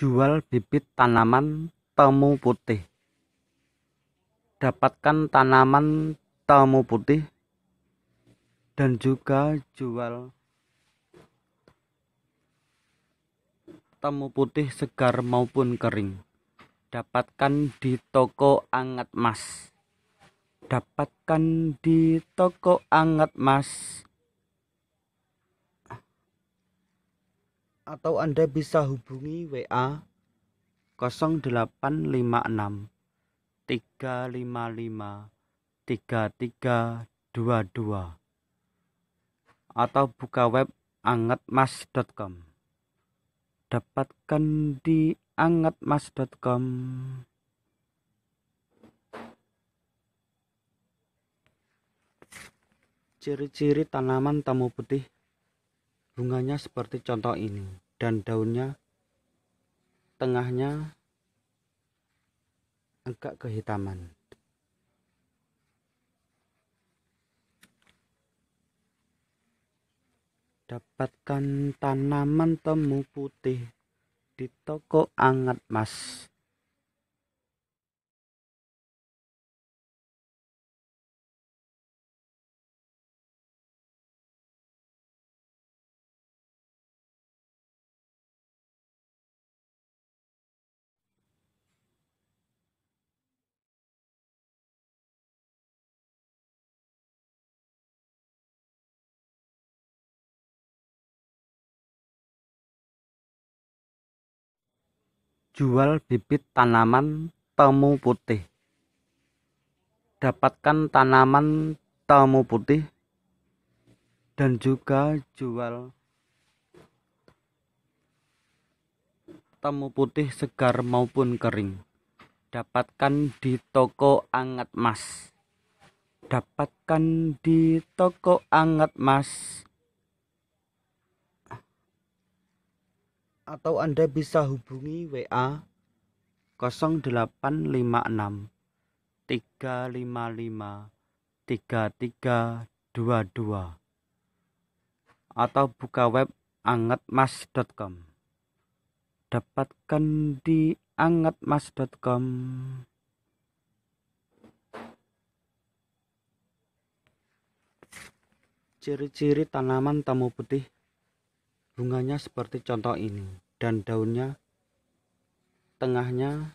Jual bibit tanaman temu putih. Dapatkan tanaman temu putih dan juga jual temu putih segar maupun kering. Dapatkan di toko anget Mas. Dapatkan di toko anget Mas. atau Anda bisa hubungi WA 0856 355 3322 atau buka web angetmas.com dapatkan di angetmas.com ciri-ciri tanaman tamu putih Bunganya seperti contoh ini dan daunnya tengahnya agak kehitaman. Dapatkan tanaman temu putih di toko angat mas. Jual bibit tanaman temu putih. Dapatkan tanaman temu putih dan juga jual temu putih segar maupun kering. Dapatkan di toko Angat Mas. Dapatkan di toko Angat Mas. atau Anda bisa hubungi WA 0856 355 3322 atau buka web angetmas.com dapatkan di angetmas.com ciri-ciri tanaman tamu putih Bunganya seperti contoh ini dan daunnya tengahnya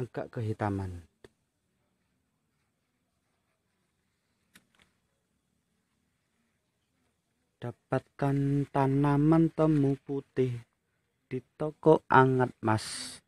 agak kehitaman. Dapatkan tanaman temu putih di toko anget mas.